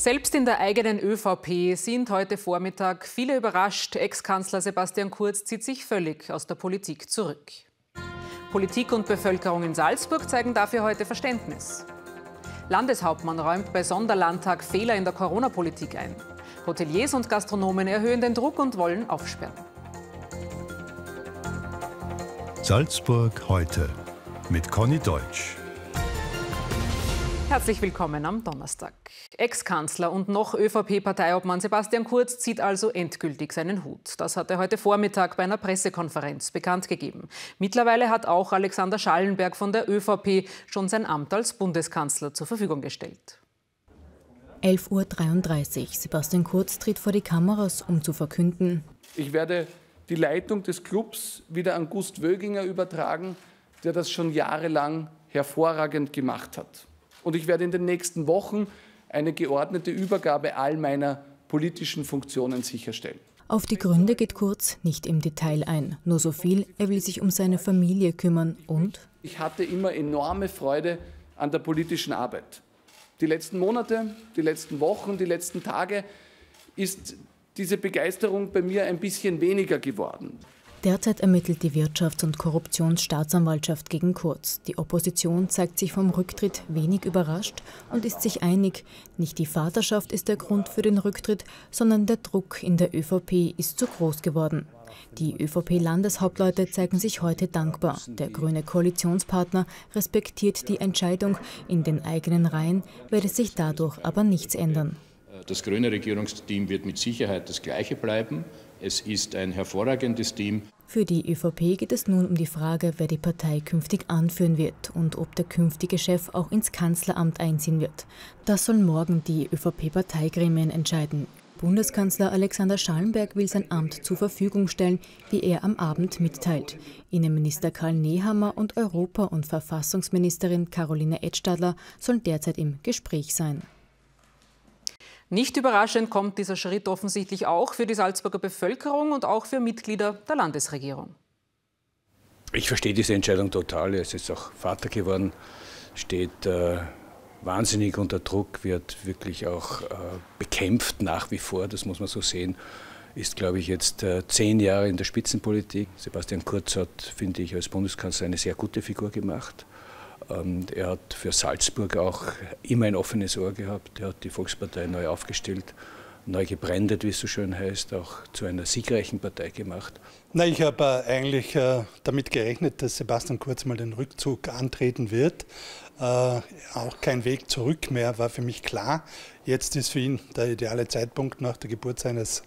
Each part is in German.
Selbst in der eigenen ÖVP sind heute Vormittag viele überrascht. Ex-Kanzler Sebastian Kurz zieht sich völlig aus der Politik zurück. Politik und Bevölkerung in Salzburg zeigen dafür heute Verständnis. Landeshauptmann räumt bei Sonderlandtag Fehler in der Corona-Politik ein. Hoteliers und Gastronomen erhöhen den Druck und wollen aufsperren. Salzburg heute mit Conny Deutsch. Herzlich willkommen am Donnerstag. Ex-Kanzler und noch ÖVP-Parteiobmann Sebastian Kurz zieht also endgültig seinen Hut. Das hat er heute Vormittag bei einer Pressekonferenz bekannt gegeben. Mittlerweile hat auch Alexander Schallenberg von der ÖVP schon sein Amt als Bundeskanzler zur Verfügung gestellt. 11.33 Uhr. Sebastian Kurz tritt vor die Kameras, um zu verkünden. Ich werde die Leitung des Clubs wieder an Gust Wöginger übertragen, der das schon jahrelang hervorragend gemacht hat. Und ich werde in den nächsten Wochen eine geordnete Übergabe all meiner politischen Funktionen sicherstellen. Auf die Gründe geht Kurz nicht im Detail ein. Nur so viel, er will sich um seine Familie kümmern und. Ich hatte immer enorme Freude an der politischen Arbeit. Die letzten Monate, die letzten Wochen, die letzten Tage ist diese Begeisterung bei mir ein bisschen weniger geworden. Derzeit ermittelt die Wirtschafts- und Korruptionsstaatsanwaltschaft gegen Kurz. Die Opposition zeigt sich vom Rücktritt wenig überrascht und ist sich einig, nicht die Vaterschaft ist der Grund für den Rücktritt, sondern der Druck in der ÖVP ist zu groß geworden. Die ÖVP-Landeshauptleute zeigen sich heute dankbar. Der grüne Koalitionspartner respektiert die Entscheidung in den eigenen Reihen, werde sich dadurch aber nichts ändern. Das grüne Regierungsteam wird mit Sicherheit das gleiche bleiben. Es ist ein hervorragendes Team. Für die ÖVP geht es nun um die Frage, wer die Partei künftig anführen wird und ob der künftige Chef auch ins Kanzleramt einziehen wird. Das sollen morgen die ÖVP-Parteigremien entscheiden. Bundeskanzler Alexander Schallenberg will sein Amt zur Verfügung stellen, wie er am Abend mitteilt. Innenminister Karl Nehammer und Europa- und Verfassungsministerin Caroline Edstadler sollen derzeit im Gespräch sein. Nicht überraschend kommt dieser Schritt offensichtlich auch für die Salzburger Bevölkerung und auch für Mitglieder der Landesregierung. Ich verstehe diese Entscheidung total. Er ist jetzt auch Vater geworden, steht äh, wahnsinnig unter Druck, wird wirklich auch äh, bekämpft nach wie vor, das muss man so sehen ist, glaube ich, jetzt äh, zehn Jahre in der Spitzenpolitik. Sebastian Kurz hat, finde ich, als Bundeskanzler eine sehr gute Figur gemacht. Ähm, er hat für Salzburg auch immer ein offenes Ohr gehabt. Er hat die Volkspartei neu aufgestellt, neu gebrandet, wie es so schön heißt, auch zu einer siegreichen Partei gemacht. Na, ich habe äh, eigentlich äh, damit gerechnet, dass Sebastian Kurz mal den Rückzug antreten wird. Äh, auch kein Weg zurück mehr war für mich klar. Jetzt ist für ihn der ideale Zeitpunkt nach der Geburt seines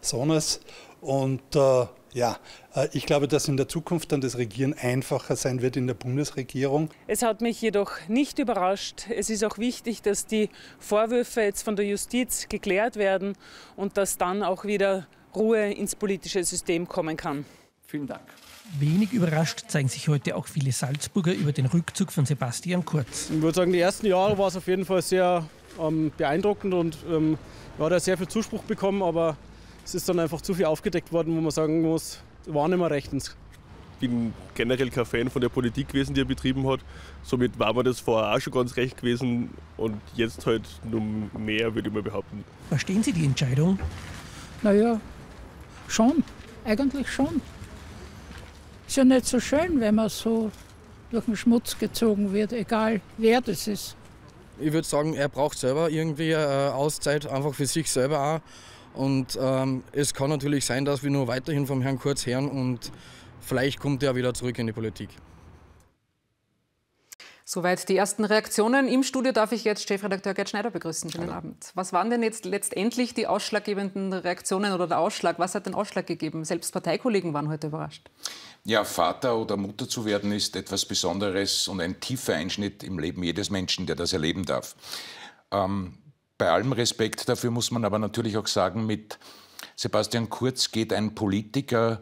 Sohnes. Und äh, ja, äh, ich glaube, dass in der Zukunft dann das Regieren einfacher sein wird in der Bundesregierung. Es hat mich jedoch nicht überrascht. Es ist auch wichtig, dass die Vorwürfe jetzt von der Justiz geklärt werden und dass dann auch wieder Ruhe ins politische System kommen kann. Vielen Dank. Wenig überrascht zeigen sich heute auch viele Salzburger über den Rückzug von Sebastian Kurz. Ich würde sagen, die ersten Jahre war es auf jeden Fall sehr ähm, beeindruckend und ähm, er da sehr viel Zuspruch bekommen, aber es ist dann einfach zu viel aufgedeckt worden, wo man sagen muss, war nicht mehr rechtens. Ich bin generell kein Fan von der Politik gewesen, die er betrieben hat. Somit war mir das vorher auch schon ganz recht gewesen und jetzt halt nur mehr, würde ich mal behaupten. Verstehen Sie die Entscheidung? Naja, schon. Eigentlich schon. Ist ja nicht so schön, wenn man so durch den Schmutz gezogen wird, egal wer das ist. Ich würde sagen, er braucht selber irgendwie eine äh, Auszeit, einfach für sich selber auch und ähm, es kann natürlich sein, dass wir nur weiterhin vom Herrn Kurz hören und vielleicht kommt er wieder zurück in die Politik. Soweit die ersten Reaktionen. Im Studio darf ich jetzt Chefredakteur Gerd Schneider begrüßen. Schönen Abend. Was waren denn jetzt letztendlich die ausschlaggebenden Reaktionen oder der Ausschlag? Was hat den Ausschlag gegeben? Selbst Parteikollegen waren heute überrascht. Ja, Vater oder Mutter zu werden ist etwas Besonderes und ein tiefer Einschnitt im Leben jedes Menschen, der das erleben darf. Ähm, bei allem Respekt dafür muss man aber natürlich auch sagen, mit Sebastian Kurz geht ein Politiker,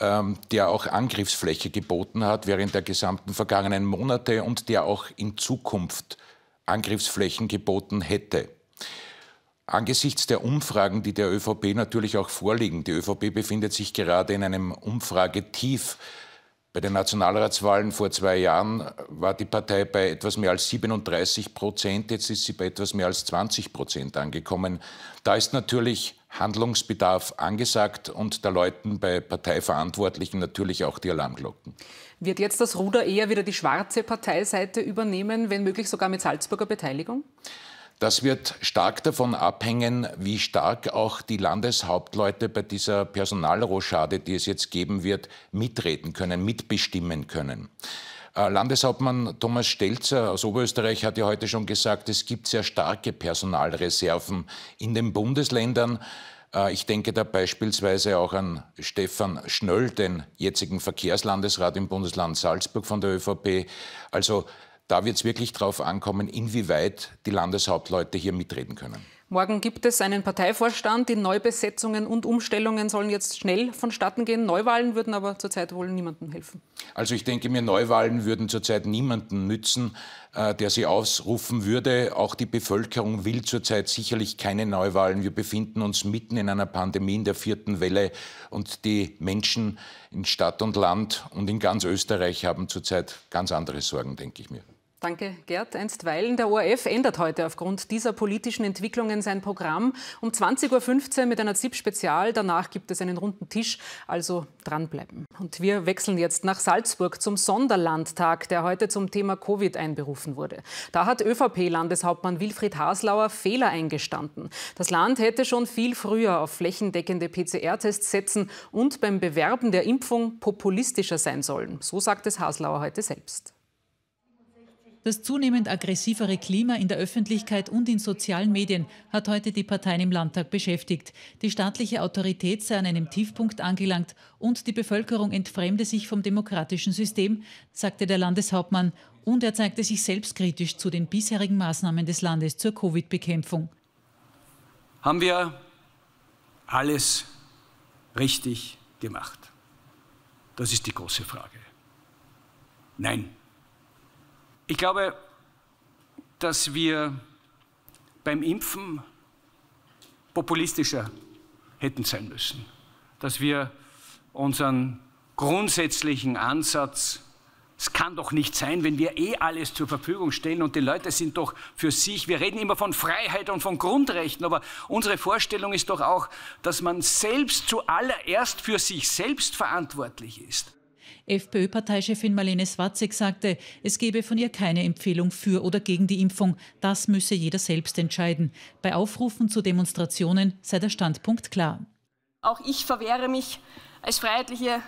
ähm, der auch Angriffsfläche geboten hat während der gesamten vergangenen Monate und der auch in Zukunft Angriffsflächen geboten hätte. Angesichts der Umfragen, die der ÖVP natürlich auch vorliegen, die ÖVP befindet sich gerade in einem Umfragetief, bei den Nationalratswahlen vor zwei Jahren war die Partei bei etwas mehr als 37 Prozent, jetzt ist sie bei etwas mehr als 20 Prozent angekommen. Da ist natürlich Handlungsbedarf angesagt und da läuten bei Parteiverantwortlichen natürlich auch die Alarmglocken. Wird jetzt das Ruder eher wieder die schwarze Parteiseite übernehmen, wenn möglich sogar mit Salzburger Beteiligung? Das wird stark davon abhängen, wie stark auch die Landeshauptleute bei dieser Personalrochade, die es jetzt geben wird, mitreden können, mitbestimmen können. Äh, Landeshauptmann Thomas Stelzer aus Oberösterreich hat ja heute schon gesagt, es gibt sehr starke Personalreserven in den Bundesländern. Äh, ich denke da beispielsweise auch an Stefan Schnöll, den jetzigen Verkehrslandesrat im Bundesland Salzburg von der ÖVP. Also da wird es wirklich darauf ankommen, inwieweit die Landeshauptleute hier mitreden können. Morgen gibt es einen Parteivorstand. Die Neubesetzungen und Umstellungen sollen jetzt schnell vonstatten gehen. Neuwahlen würden aber zurzeit wohl niemandem helfen. Also ich denke mir, Neuwahlen würden zurzeit niemanden nützen, äh, der sie ausrufen würde. Auch die Bevölkerung will zurzeit sicherlich keine Neuwahlen. Wir befinden uns mitten in einer Pandemie in der vierten Welle und die Menschen in Stadt und Land und in ganz Österreich haben zurzeit ganz andere Sorgen, denke ich mir. Danke, Gerd. Einstweilen. Der ORF ändert heute aufgrund dieser politischen Entwicklungen sein Programm. Um 20.15 Uhr mit einer ZIP-Spezial. Danach gibt es einen runden Tisch. Also dranbleiben. Und wir wechseln jetzt nach Salzburg zum Sonderlandtag, der heute zum Thema Covid einberufen wurde. Da hat ÖVP-Landeshauptmann Wilfried Haslauer Fehler eingestanden. Das Land hätte schon viel früher auf flächendeckende PCR-Tests setzen und beim Bewerben der Impfung populistischer sein sollen. So sagt es Haslauer heute selbst. Das zunehmend aggressivere Klima in der Öffentlichkeit und in sozialen Medien hat heute die Parteien im Landtag beschäftigt. Die staatliche Autorität sei an einem Tiefpunkt angelangt und die Bevölkerung entfremde sich vom demokratischen System, sagte der Landeshauptmann. Und er zeigte sich selbstkritisch zu den bisherigen Maßnahmen des Landes zur Covid-Bekämpfung. Haben wir alles richtig gemacht? Das ist die große Frage. Nein. Ich glaube, dass wir beim Impfen populistischer hätten sein müssen, dass wir unseren grundsätzlichen Ansatz, es kann doch nicht sein, wenn wir eh alles zur Verfügung stellen und die Leute sind doch für sich. Wir reden immer von Freiheit und von Grundrechten, aber unsere Vorstellung ist doch auch, dass man selbst zuallererst für sich selbst verantwortlich ist. FPÖ-Parteichefin Marlene Swatzek sagte, es gebe von ihr keine Empfehlung für oder gegen die Impfung. Das müsse jeder selbst entscheiden. Bei Aufrufen zu Demonstrationen sei der Standpunkt klar. Auch ich verwehre mich als freiheitliche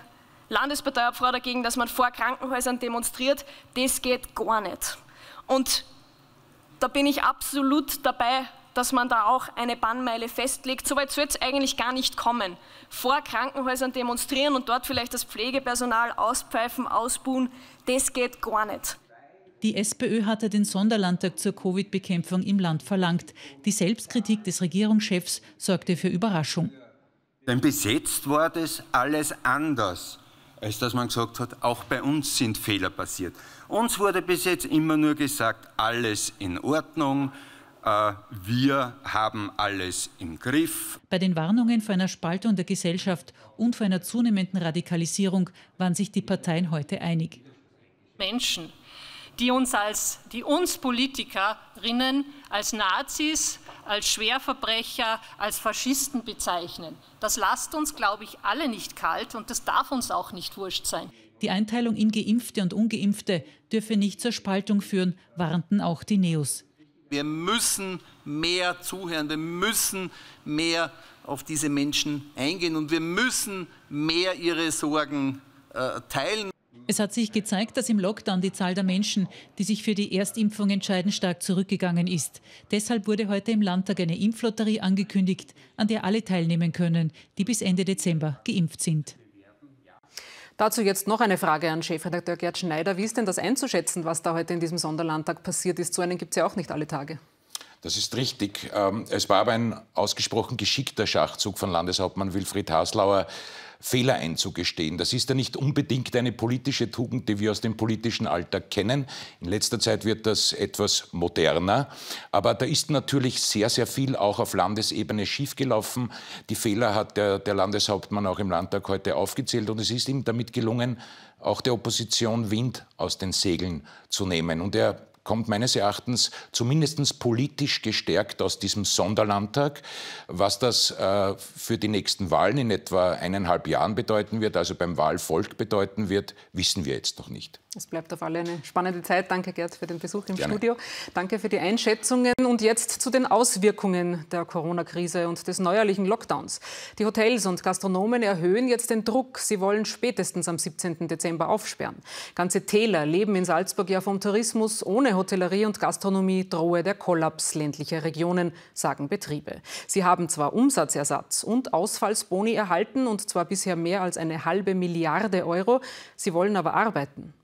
Landesparteiobfrau dagegen, dass man vor Krankenhäusern demonstriert. Das geht gar nicht. Und da bin ich absolut dabei, dass man da auch eine Bannmeile festlegt. So weit soll es eigentlich gar nicht kommen. Vor Krankenhäusern demonstrieren und dort vielleicht das Pflegepersonal auspfeifen, ausbuhen, das geht gar nicht. Die SPÖ hatte den Sonderlandtag zur Covid-Bekämpfung im Land verlangt. Die Selbstkritik des Regierungschefs sorgte für Überraschung. Denn besetzt war das alles anders, als dass man gesagt hat, auch bei uns sind Fehler passiert. Uns wurde bis jetzt immer nur gesagt, alles in Ordnung, äh, wir haben alles im Griff. Bei den Warnungen vor einer Spaltung der Gesellschaft und vor einer zunehmenden Radikalisierung waren sich die Parteien heute einig. Menschen, die uns, als, die uns Politikerinnen als Nazis, als Schwerverbrecher, als Faschisten bezeichnen. Das lasst uns, glaube ich, alle nicht kalt und das darf uns auch nicht wurscht sein. Die Einteilung in Geimpfte und Ungeimpfte dürfe nicht zur Spaltung führen, warnten auch die Neos. Wir müssen mehr zuhören, wir müssen mehr auf diese Menschen eingehen und wir müssen mehr ihre Sorgen äh, teilen. Es hat sich gezeigt, dass im Lockdown die Zahl der Menschen, die sich für die Erstimpfung entscheiden, stark zurückgegangen ist. Deshalb wurde heute im Landtag eine Impflotterie angekündigt, an der alle teilnehmen können, die bis Ende Dezember geimpft sind. Dazu jetzt noch eine Frage an Chefredakteur Gerd Schneider. Wie ist denn das einzuschätzen, was da heute in diesem Sonderlandtag passiert ist? So einen gibt es ja auch nicht alle Tage. Das ist richtig. Ähm, es war aber ein ausgesprochen geschickter Schachzug von Landeshauptmann Wilfried Haslauer, Fehler einzugestehen. Das ist ja nicht unbedingt eine politische Tugend, die wir aus dem politischen Alltag kennen. In letzter Zeit wird das etwas moderner. Aber da ist natürlich sehr, sehr viel auch auf Landesebene schiefgelaufen. Die Fehler hat der, der Landeshauptmann auch im Landtag heute aufgezählt. Und es ist ihm damit gelungen, auch der Opposition Wind aus den Segeln zu nehmen. Und er kommt meines Erachtens zumindest politisch gestärkt aus diesem Sonderlandtag. Was das äh, für die nächsten Wahlen in etwa eineinhalb Jahren bedeuten wird, also beim Wahlvolk bedeuten wird, wissen wir jetzt noch nicht. Es bleibt auf alle eine spannende Zeit. Danke, Gerd, für den Besuch im Gerne. Studio. Danke für die Einschätzungen. Und jetzt zu den Auswirkungen der Corona-Krise und des neuerlichen Lockdowns. Die Hotels und Gastronomen erhöhen jetzt den Druck. Sie wollen spätestens am 17. Dezember aufsperren. Ganze Täler leben in Salzburg ja vom Tourismus ohne Hotellerie und Gastronomie drohe der Kollaps ländlicher Regionen, sagen Betriebe. Sie haben zwar Umsatzersatz und Ausfallsboni erhalten, und zwar bisher mehr als eine halbe Milliarde Euro, sie wollen aber arbeiten.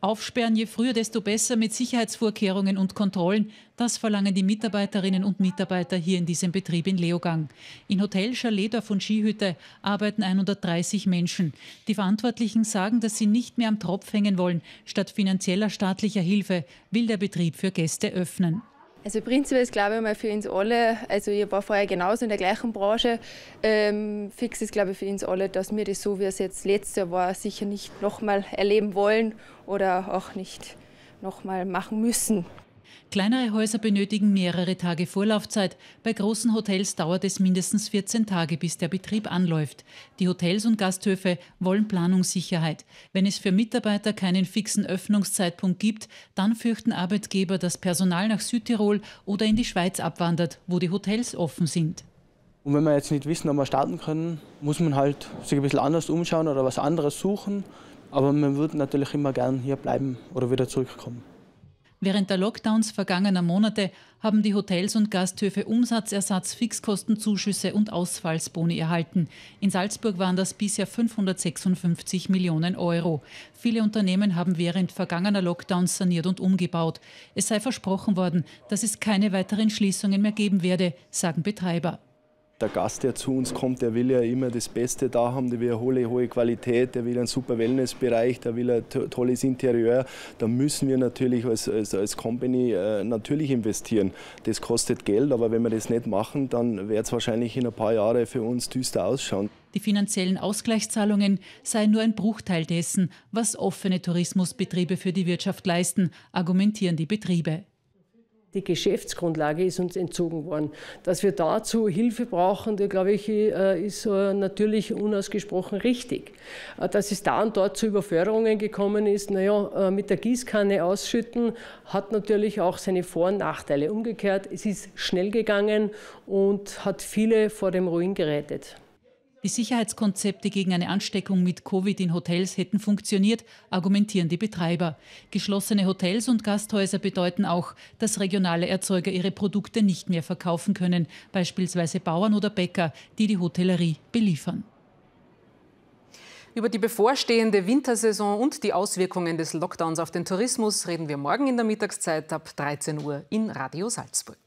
Aufsperren je früher, desto besser mit Sicherheitsvorkehrungen und Kontrollen. Das verlangen die Mitarbeiterinnen und Mitarbeiter hier in diesem Betrieb in Leogang. In Hotel, Chaletdorf und Skihütte arbeiten 130 Menschen. Die Verantwortlichen sagen, dass sie nicht mehr am Tropf hängen wollen. Statt finanzieller staatlicher Hilfe will der Betrieb für Gäste öffnen. Also prinzipiell ist, glaube ich, mal für uns alle, also ich war vorher genauso in der gleichen Branche, ähm, fix ist, glaube ich, für uns alle, dass wir das so, wie es jetzt letztes Jahr war, sicher nicht nochmal erleben wollen oder auch nicht nochmal machen müssen. Kleinere Häuser benötigen mehrere Tage Vorlaufzeit. Bei großen Hotels dauert es mindestens 14 Tage, bis der Betrieb anläuft. Die Hotels und Gasthöfe wollen Planungssicherheit. Wenn es für Mitarbeiter keinen fixen Öffnungszeitpunkt gibt, dann fürchten Arbeitgeber, dass Personal nach Südtirol oder in die Schweiz abwandert, wo die Hotels offen sind. Und wenn wir jetzt nicht wissen, ob wir starten können, muss man halt sich ein bisschen anders umschauen oder was anderes suchen. Aber man würde natürlich immer gern hier bleiben oder wieder zurückkommen. Während der Lockdowns vergangener Monate haben die Hotels und Gasthöfe Umsatzersatz, Fixkostenzuschüsse und Ausfallsboni erhalten. In Salzburg waren das bisher 556 Millionen Euro. Viele Unternehmen haben während vergangener Lockdowns saniert und umgebaut. Es sei versprochen worden, dass es keine weiteren Schließungen mehr geben werde, sagen Betreiber. Der Gast, der zu uns kommt, der will ja immer das Beste da haben, der will eine hohe, hohe Qualität, der will einen super Wellnessbereich, der will ein tolles Interieur. Da müssen wir natürlich als, als, als Company äh, natürlich investieren. Das kostet Geld, aber wenn wir das nicht machen, dann wird es wahrscheinlich in ein paar Jahren für uns düster ausschauen. Die finanziellen Ausgleichszahlungen seien nur ein Bruchteil dessen, was offene Tourismusbetriebe für die Wirtschaft leisten, argumentieren die Betriebe. Die Geschäftsgrundlage ist uns entzogen worden. Dass wir dazu Hilfe brauchen, der, glaube ich, äh, ist äh, natürlich unausgesprochen richtig. Äh, dass es da und dort zu Überförderungen gekommen ist, naja, mit der Gießkanne ausschütten, hat natürlich auch seine Vor- und Nachteile. Umgekehrt, es ist schnell gegangen und hat viele vor dem Ruin gerettet. Die Sicherheitskonzepte gegen eine Ansteckung mit Covid in Hotels hätten funktioniert, argumentieren die Betreiber. Geschlossene Hotels und Gasthäuser bedeuten auch, dass regionale Erzeuger ihre Produkte nicht mehr verkaufen können, beispielsweise Bauern oder Bäcker, die die Hotellerie beliefern. Über die bevorstehende Wintersaison und die Auswirkungen des Lockdowns auf den Tourismus reden wir morgen in der Mittagszeit ab 13 Uhr in Radio Salzburg.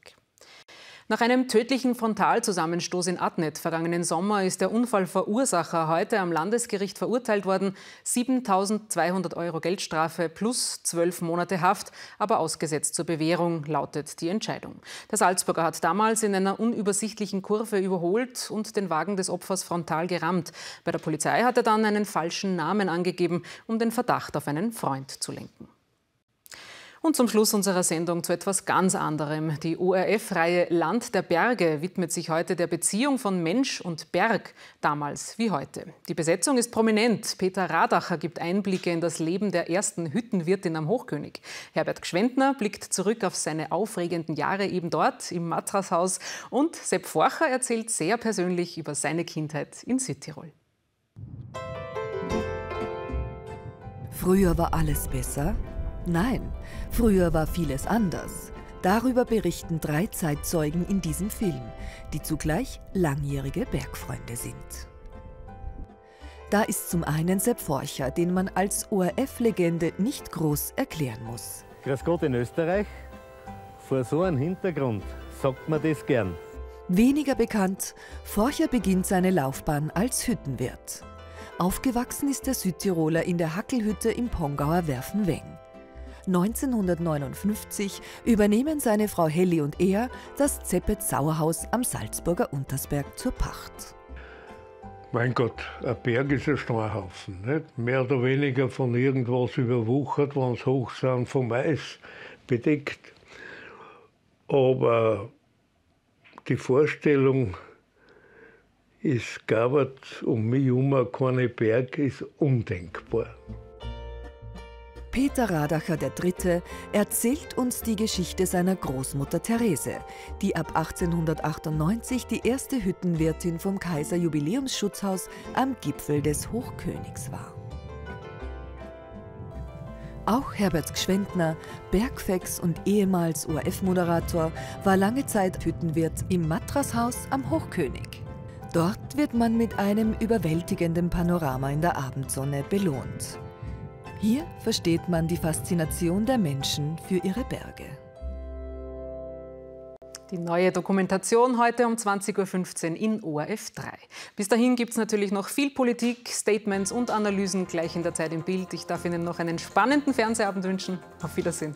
Nach einem tödlichen Frontalzusammenstoß in Adnet vergangenen Sommer ist der Unfallverursacher heute am Landesgericht verurteilt worden. 7.200 Euro Geldstrafe plus zwölf Monate Haft, aber ausgesetzt zur Bewährung, lautet die Entscheidung. Der Salzburger hat damals in einer unübersichtlichen Kurve überholt und den Wagen des Opfers frontal gerammt. Bei der Polizei hat er dann einen falschen Namen angegeben, um den Verdacht auf einen Freund zu lenken. Und zum Schluss unserer Sendung zu etwas ganz anderem. Die ORF-Reihe Land der Berge widmet sich heute der Beziehung von Mensch und Berg, damals wie heute. Die Besetzung ist prominent. Peter Radacher gibt Einblicke in das Leben der ersten Hüttenwirtin am Hochkönig. Herbert Gschwendner blickt zurück auf seine aufregenden Jahre eben dort im Matrashaus. Und Sepp Forcher erzählt sehr persönlich über seine Kindheit in Südtirol. Früher war alles besser, Nein, früher war vieles anders. Darüber berichten drei Zeitzeugen in diesem Film, die zugleich langjährige Bergfreunde sind. Da ist zum einen Sepp Forcher, den man als ORF-Legende nicht groß erklären muss. Grüß Gott in Österreich. Vor so einem Hintergrund sagt man das gern. Weniger bekannt, Forcher beginnt seine Laufbahn als Hüttenwirt. Aufgewachsen ist der Südtiroler in der Hackelhütte im Pongauer Werfenweng. 1959 übernehmen seine Frau Helli und er das Zeppet-Sauerhaus am Salzburger Untersberg zur Pacht. Mein Gott, ein Berg ist ein Streuhaufen. Nicht? Mehr oder weniger von irgendwas überwuchert, wenn es hoch sind, vom Mais bedeckt. Aber die Vorstellung, es gab um mich herum keine Berg, ist undenkbar. Peter Radacher III. erzählt uns die Geschichte seiner Großmutter Therese, die ab 1898 die erste Hüttenwirtin vom Kaiserjubiläumsschutzhaus am Gipfel des Hochkönigs war. Auch Herbert Gschwendner, Bergfex und ehemals ORF-Moderator, war lange Zeit Hüttenwirt im Matrashaus am Hochkönig. Dort wird man mit einem überwältigenden Panorama in der Abendsonne belohnt. Hier versteht man die Faszination der Menschen für ihre Berge. Die neue Dokumentation heute um 20.15 Uhr in ORF 3. Bis dahin gibt es natürlich noch viel Politik, Statements und Analysen gleich in der Zeit im Bild. Ich darf Ihnen noch einen spannenden Fernsehabend wünschen. Auf Wiedersehen.